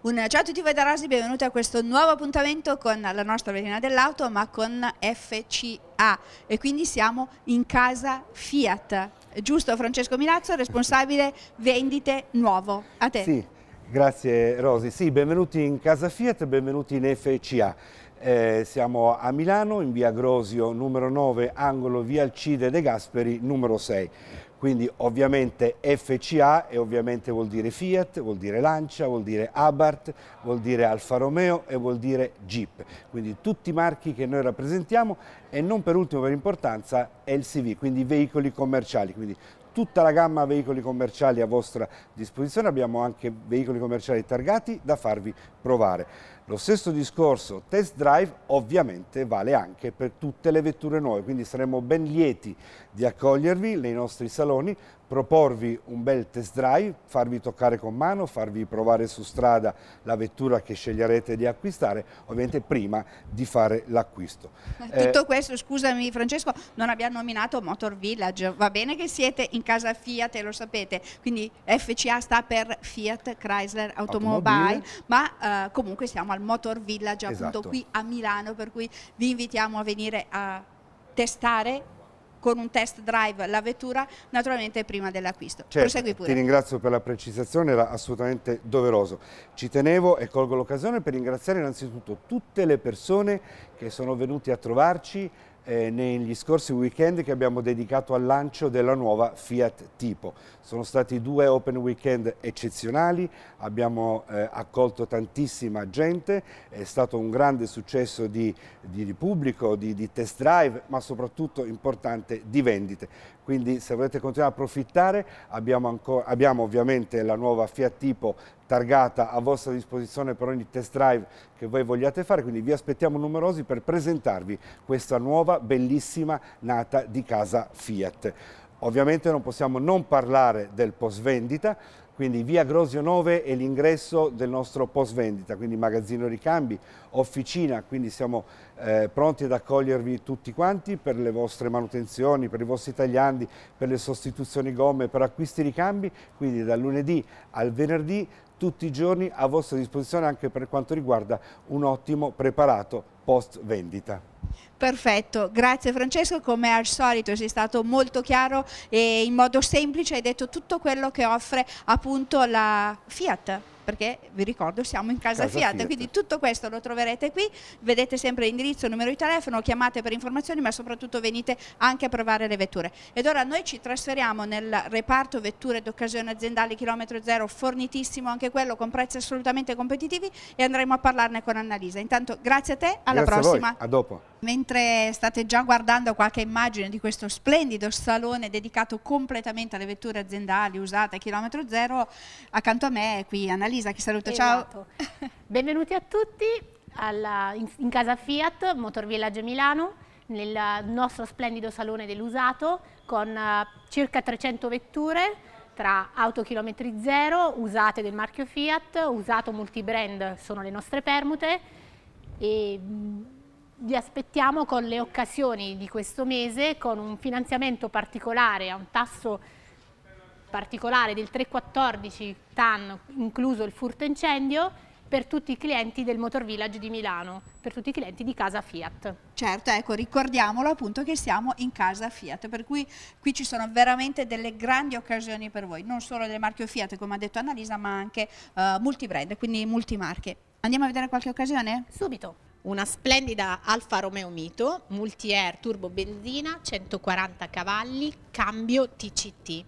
Un ciao a tutti voi da Rasi, benvenuti a questo nuovo appuntamento con la nostra vetrina dell'auto ma con FCA e quindi siamo in casa Fiat. Giusto Francesco Milazzo, responsabile vendite nuovo. A te. Sì, grazie Rosi. Sì, benvenuti in casa Fiat, benvenuti in FCA. Eh, siamo a Milano in via Grosio numero 9, angolo via Alcide De Gasperi numero 6 quindi ovviamente FCA e ovviamente vuol dire Fiat, vuol dire Lancia, vuol dire Abarth, vuol dire Alfa Romeo e vuol dire Jeep, quindi tutti i marchi che noi rappresentiamo e non per ultimo per importanza LCV, quindi veicoli commerciali, quindi tutta la gamma veicoli commerciali a vostra disposizione, abbiamo anche veicoli commerciali targati da farvi provare. Lo stesso discorso test drive ovviamente vale anche per tutte le vetture nuove, quindi saremo ben lieti di accogliervi nei nostri saloni, proporvi un bel test drive, farvi toccare con mano, farvi provare su strada la vettura che sceglierete di acquistare, ovviamente prima di fare l'acquisto. Tutto eh, questo, scusami Francesco, non abbiamo nominato Motor Village, va bene che siete in casa Fiat e lo sapete, quindi FCA sta per Fiat Chrysler Automobile, Automobile. ma eh, comunque siamo al Motor Village appunto esatto. qui a Milano, per cui vi invitiamo a venire a testare con un test drive la vettura naturalmente prima dell'acquisto. Certo, eh, ti ringrazio per la precisazione, era assolutamente doveroso. Ci tenevo e colgo l'occasione per ringraziare innanzitutto tutte le persone che sono venute a trovarci eh, negli scorsi weekend che abbiamo dedicato al lancio della nuova Fiat Tipo. Sono stati due open weekend eccezionali, abbiamo eh, accolto tantissima gente, è stato un grande successo di, di, pubblico, di, di test drive, ma soprattutto importante di vendite quindi se volete continuare a approfittare abbiamo, ancora, abbiamo ovviamente la nuova Fiat Tipo targata a vostra disposizione per ogni test drive che voi vogliate fare, quindi vi aspettiamo numerosi per presentarvi questa nuova bellissima nata di casa Fiat. Ovviamente non possiamo non parlare del post vendita, quindi via Grosio 9 è l'ingresso del nostro post vendita, quindi magazzino ricambi, officina, quindi siamo eh, pronti ad accogliervi tutti quanti per le vostre manutenzioni, per i vostri tagliandi, per le sostituzioni gomme, per acquisti ricambi, quindi dal lunedì al venerdì tutti i giorni a vostra disposizione anche per quanto riguarda un ottimo preparato post vendita. Perfetto, grazie Francesco, come al solito sei stato molto chiaro e in modo semplice hai detto tutto quello che offre appunto la Fiat perché vi ricordo siamo in casa, casa Fiat, Fiat, quindi tutto questo lo troverete qui, vedete sempre l'indirizzo, il numero di telefono, chiamate per informazioni ma soprattutto venite anche a provare le vetture. Ed ora noi ci trasferiamo nel reparto vetture d'occasione aziendale chilometro zero, fornitissimo anche quello con prezzi assolutamente competitivi e andremo a parlarne con Annalisa. Intanto grazie a te, alla grazie prossima. A, a dopo. Mentre state già guardando qualche immagine di questo splendido salone dedicato completamente alle vetture aziendali usate a chilometro zero, accanto a me è qui Annalisa che saluto, esatto. ciao! Benvenuti a tutti alla, in, in, casa Fiat, Motor Villaggio Milano, nel nostro splendido salone dell'usato con uh, circa 300 vetture tra auto chilometri zero, usate del marchio Fiat, usato multibrand sono le nostre permute e mm, vi aspettiamo con le occasioni di questo mese con un finanziamento particolare a un tasso particolare del 3,14 TAN incluso il furto incendio per tutti i clienti del Motor Village di Milano, per tutti i clienti di Casa Fiat. Certo, ecco, ricordiamolo appunto che siamo in Casa Fiat, per cui qui ci sono veramente delle grandi occasioni per voi, non solo del marchio Fiat, come ha detto Annalisa, ma anche uh, eh, multibrand, quindi multimarche. Andiamo a vedere qualche occasione? Subito una splendida Alfa Romeo Mito, multi-air turbo benzina, 140 cavalli, cambio TCT,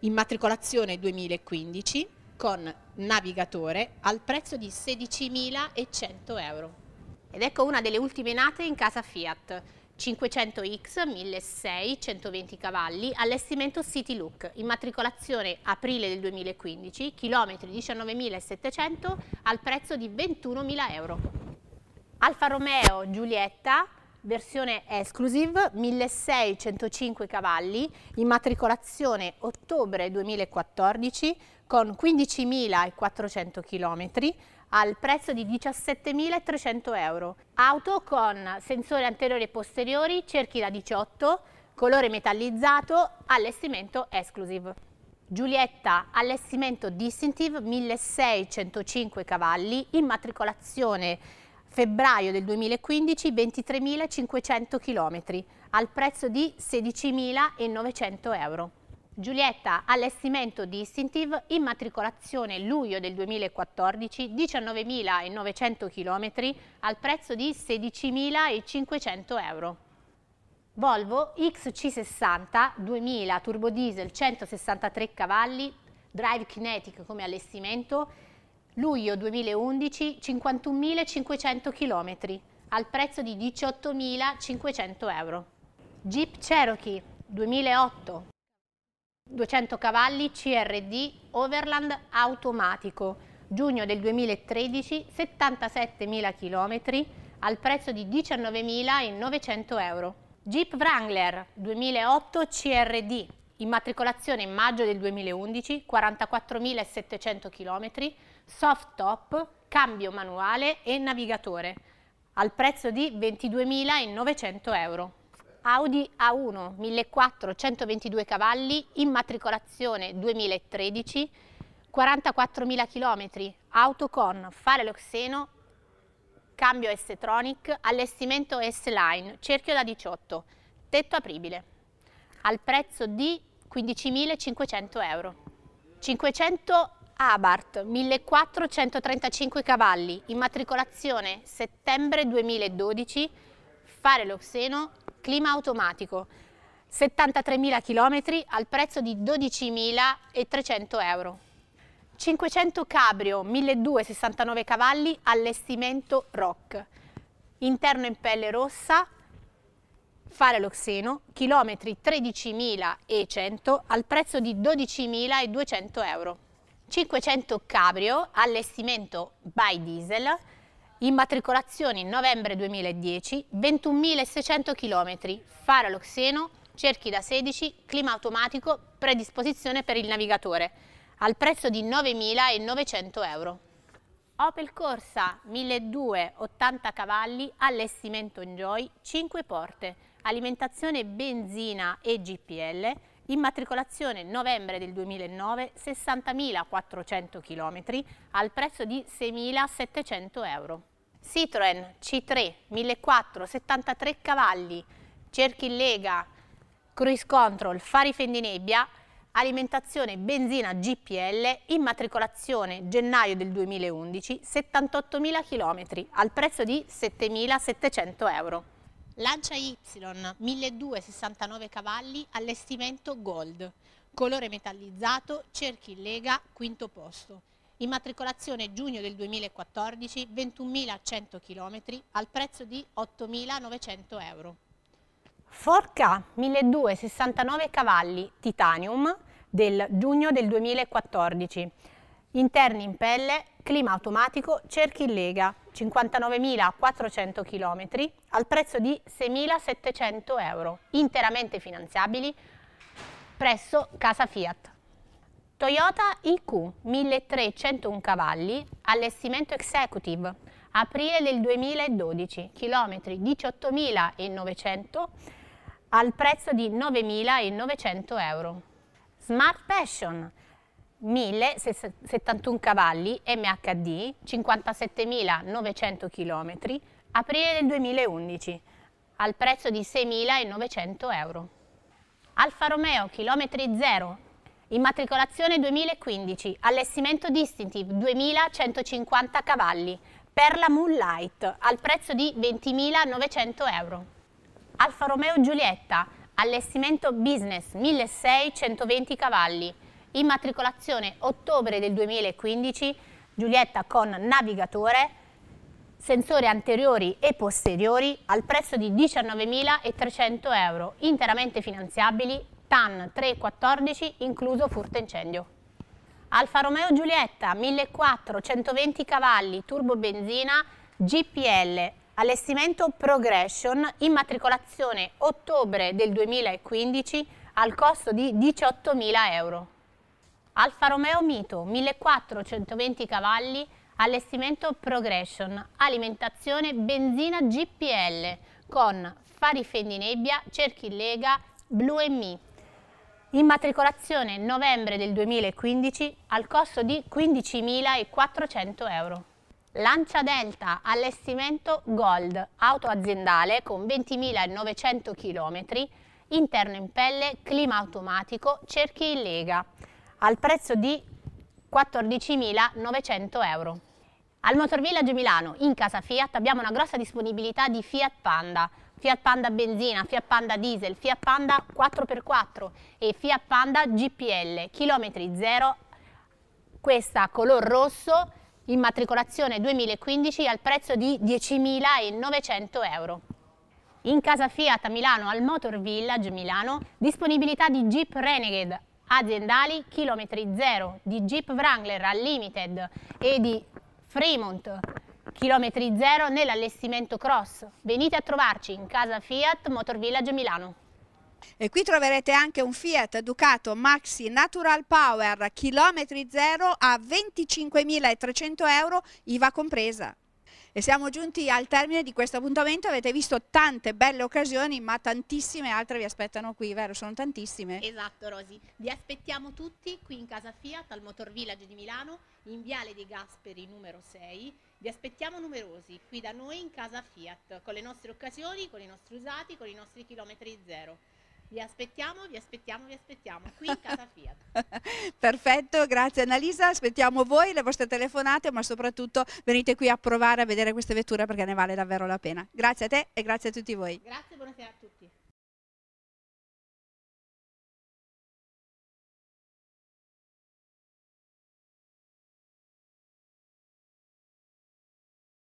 immatricolazione 2015 con navigatore al prezzo di 16.100 euro. Ed ecco una delle ultime nate in casa Fiat. 500X 1600 120 cavalli, allestimento City Look, immatricolazione aprile del 2015, chilometri 19.700 al prezzo di 21.000 euro. Alfa Romeo Giulietta, versione exclusive, 1605 cavalli, immatricolazione ottobre 2014 con 15.400 km al prezzo di 17.300 euro. Auto con sensori anteriori e posteriori, cerchi da 18, colore metallizzato, allestimento exclusive. Giulietta allestimento distinctive 1605 cavalli, immatricolazione febbraio del 2015 23.500 km al prezzo di 16.900 euro. Giulietta, allestimento di Instinctive, immatricolazione luglio del 2014, 19.900 km al prezzo di 16.500 euro. Volvo XC60 2000 turbodiesel 163 cavalli, drive kinetic come allestimento, luglio 2011 51.500 km al prezzo di 18.500 euro. Jeep Cherokee 2008 200 cavalli CRD Overland automatico giugno del 2013 77.000 km al prezzo di 19.900 euro. Jeep Wrangler 2008 CRD immatricolazione in maggio del 2011 44.700 km soft top, cambio manuale e navigatore, al prezzo di 22.900 euro. Audi A1 1422 cavalli, immatricolazione 2013, 44.000 km, auto con fare l'oxeno, cambio S-Tronic, allestimento S-Line, cerchio da 18, tetto apribile, al prezzo di 15.500 euro. 500 Abart, 1435 cavalli, immatricolazione settembre 2012, fare lo xeno, clima automatico, 73.000 km al prezzo di 12.300 euro. 500 Cabrio, 1269 cavalli, allestimento ROC, interno in pelle rossa, fare lo xeno, chilometri 13.100 al prezzo di 12.200 euro. 500 Cabrio, allestimento by diesel, immatricolazioni novembre 2010, 21.600 km, faro aloxeno, cerchi da 16, clima automatico, predisposizione per il navigatore, al prezzo di 9.900 euro. Opel Corsa 1280 cavalli, allestimento Enjoy, 5 porte, alimentazione benzina e GPL, Immatricolazione novembre del 2009 60.400 km al prezzo di 6.700 euro. Citroën C3 1473 cavalli, cerchi in lega, cruise control, fari fendinebbia, alimentazione benzina GPL, immatricolazione gennaio del 2011 78.000 km al prezzo di 7.700 euro. Lancia Y, 1269 cavalli, allestimento gold, colore metallizzato, cerchi in lega, quinto posto. Immatricolazione giugno del 2014, 21.100 km, al prezzo di 8.900 euro. Forca 1269 cavalli, titanium, del giugno del 2014. Interni in pelle, clima automatico, cerchi in lega, 59.400 km al prezzo di 6.700 euro, interamente finanziabili presso Casa Fiat. Toyota IQ 1301 cavalli, allestimento executive, aprile del 2012, chilometri 18.900 al prezzo di 9.900 euro. Smart Passion 1071 cavalli MHD, 57.900 km, aprile del 2011, al prezzo di 6.900 euro. Alfa Romeo, chilometri 0, immatricolazione 2015, allestimento Distinctive 2150 cavalli, Perla Moonlight, al prezzo di 20.900 euro. Alfa Romeo Giulietta, allestimento Business 1620 cavalli, Immatricolazione ottobre del 2015, Giulietta con navigatore, sensori anteriori e posteriori al prezzo di 19.300 euro, interamente finanziabili, TAN 314 incluso furto incendio. Alfa Romeo Giulietta 1420 cavalli, turbo benzina, GPL, allestimento Progression, immatricolazione ottobre del 2015 al costo di 18.000 euro. Alfa Romeo Mito, 1420 cavalli, allestimento Progression, alimentazione benzina GPL con fari fendinebbia, cerchi in Lega, blu e mi. Immatricolazione novembre del 2015 al costo di 15.400 euro. Lancia Delta, allestimento Gold, auto aziendale con 20.900 km, interno in pelle, clima automatico, cerchi in lega al prezzo di 14.900 euro. Al Motor Village Milano, in casa Fiat, abbiamo una grossa disponibilità di Fiat Panda, Fiat Panda benzina, Fiat Panda diesel, Fiat Panda 4x4 e Fiat Panda GPL, chilometri zero, questa color rosso, immatricolazione 2015 al prezzo di 10.900 euro. In casa Fiat a Milano, al Motor Village Milano, disponibilità di Jeep Renegade aziendali, chilometri zero di Jeep Wrangler Unlimited e di Fremont, chilometri zero nell'allestimento cross. Venite a trovarci in casa Fiat Motor Village Milano. E qui troverete anche un Fiat Ducato Maxi Natural Power chilometri zero a 25.300 euro IVA compresa. E siamo giunti al termine di questo appuntamento, avete visto tante belle occasioni, ma tantissime altre vi aspettano qui, vero? Sono tantissime. Esatto Rosy, vi aspettiamo tutti qui in casa Fiat al Motor Village di Milano, in Viale dei Gasperi numero 6. Vi aspettiamo numerosi qui da noi in casa Fiat, con le nostre occasioni, con i nostri usati, con i nostri chilometri zero. Vi aspettiamo, vi aspettiamo, vi aspettiamo qui in casa Fiat. Perfetto, grazie Annalisa, aspettiamo voi, le vostre telefonate, ma soprattutto venite qui a provare a vedere queste vetture perché ne vale davvero la pena. Grazie a te e grazie a tutti voi. Grazie.